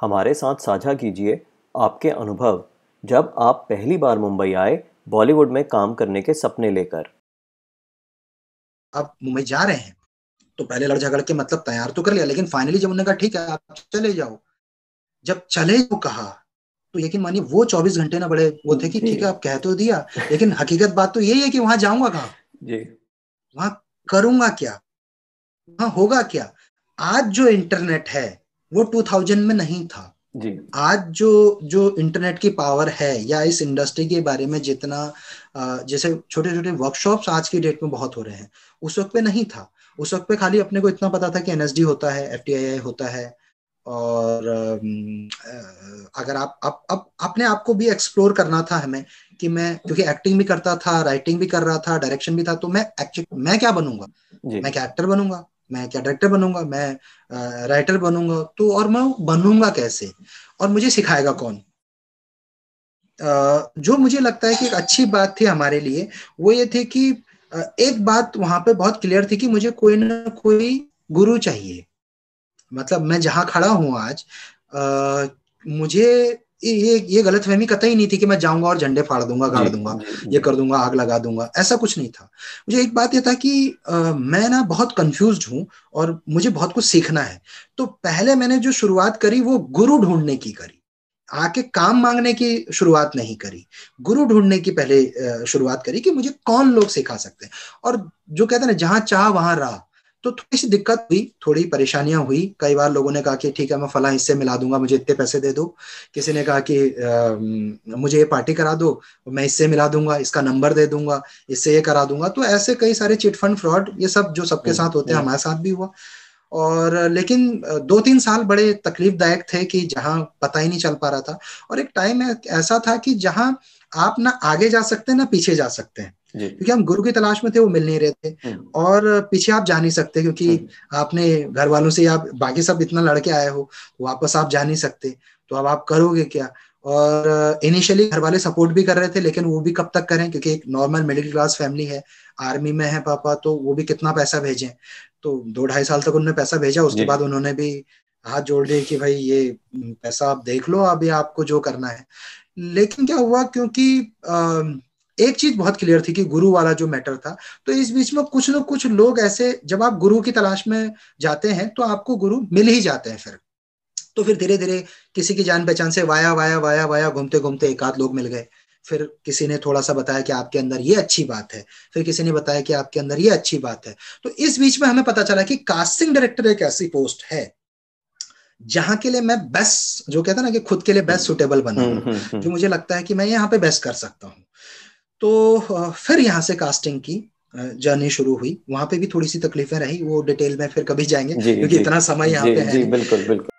हमारे साथ साझा कीजिए आपके अनुभव जब आप पहली बार मुंबई आए बॉलीवुड में काम करने के सपने लेकर आप मुंबई जा रहे हैं तो पहले लड़ झगड़ के मतलब तैयार तो कर लिया लेकिन फाइनली जब उन्होंने कहा ठीक है आप चले जाओ जब चले तो कहा तो यकीन मानिए वो चौबीस घंटे ना बड़े वो थे कि ठीक है आप कह तो दिया लेकिन हकीकत बात तो यही है कि वहां जाऊंगा कहा वहां करूंगा क्या वहां होगा क्या आज जो इंटरनेट है वो 2000 में नहीं था जी आज जो जो इंटरनेट की पावर है या इस इंडस्ट्री के बारे में जितना जैसे छोटे छोटे वर्कशॉप्स आज की डेट में बहुत हो रहे हैं उस वक्त पे नहीं था उस वक्त पे खाली अपने को इतना पता था कि एनएसडी होता है एफ होता है और अगर आप अब अब अपने आप को भी एक्सप्लोर करना था हमें कि मैं क्योंकि एक्टिंग भी करता था राइटिंग भी कर रहा था डायरेक्शन भी था तो मैं एक्चुअली मैं क्या बनूंगा मैं क्या एक्टर बनूंगा मैं क्या डायरेक्टर बनूंगा मैं राइटर बनूंगा तो और मैं बनूंगा कैसे और मुझे सिखाएगा कौन जो मुझे लगता है कि एक अच्छी बात थी हमारे लिए वो ये थी कि एक बात वहां पे बहुत क्लियर थी कि मुझे कोई ना कोई गुरु चाहिए मतलब मैं जहां खड़ा हूं आज मुझे ये ये गलत फहमी कतई नहीं थी कि मैं जाऊंगा और झंडे फाड़ दूंगा गाड़ दूंगा ये कर दूंगा आग लगा दूंगा ऐसा कुछ नहीं था मुझे एक बात ये था कि आ, मैं ना बहुत कंफ्यूज हूँ और मुझे बहुत कुछ सीखना है तो पहले मैंने जो शुरुआत करी वो गुरु ढूंढने की करी आके काम मांगने की शुरुआत नहीं करी गुरु ढूंढने की पहले शुरुआत करी कि मुझे कौन लोग सिखा सकते हैं और जो कहते हैं ना जहां चाह वहां रहा तो थोड़ी सी दिक्कत हुई थोड़ी परेशानियां हुई कई बार लोगों ने कहा कि ठीक है मैं फला हिस्से मिला दूंगा मुझे इतने पैसे दे दो किसी ने कहा कि आ, मुझे ये पार्टी करा दो मैं इससे मिला दूंगा इसका नंबर दे दूंगा इससे ये करा दूंगा तो ऐसे कई सारे चिटफंड फ्रॉड ये सब जो सबके हम्म, साथ होते हैं हम्म। हमारे साथ भी हुआ और लेकिन दो तीन साल बड़े तकलीफदायक थे कि जहाँ पता ही नहीं चल पा रहा था और एक टाइम ऐसा था कि जहां आप ना आगे जा सकते हैं ना पीछे जा सकते हैं क्योंकि हम गुरु की तलाश में थे वो मिल नहीं रहे थे हम्म। और पीछे आप जा नहीं सकते क्योंकि हम्म। आपने घर वालों से आप बाकी सब इतना लड़के आए हो तो वापस आप जा नहीं सकते तो अब आप करोगे क्या और इनिशियली घर वाले सपोर्ट भी कर रहे थे लेकिन वो भी कब तक करें क्योंकि एक नॉर्मल मिडिल क्लास फैमिली है आर्मी में है पापा तो वो भी कितना पैसा भेजें तो दो ढाई साल तक उन्होंने पैसा भेजा उसके बाद उन्होंने भी हाथ जोड़ लिए कि भाई ये पैसा आप देख लो अभी आपको जो करना है लेकिन क्या हुआ क्योंकि एक चीज बहुत क्लियर थी कि गुरु वाला जो मैटर था तो इस बीच में कुछ ना कुछ लोग ऐसे जब आप गुरु की तलाश में जाते हैं तो आपको गुरु मिल ही जाते हैं फिर तो फिर धीरे धीरे किसी की जान पहचान से वाया वाया वाया वाया घूमते घूमते एक आध लोग मिल गए फिर किसी ने थोड़ा सा बताया कि आपके अंदर ये अच्छी बात है फिर किसी ने बताया कि आपके अंदर ये अच्छी बात है तो इस बीच में हमें पता चला कि कास्टिंग डायरेक्टर एक ऐसी पोस्ट है जहां के लिए मैं बेस्ट जो कहता ना कि खुद के लिए बेस्ट सुटेबल बना हूं जो मुझे लगता है कि मैं यहाँ पे बेस्ट कर सकता हूँ तो फिर यहाँ से कास्टिंग की जर्नी शुरू हुई वहां पे भी थोड़ी सी तकलीफें रही वो डिटेल में फिर कभी जाएंगे क्योंकि इतना समय यहाँ पे है बिल्कुल बिल्कुल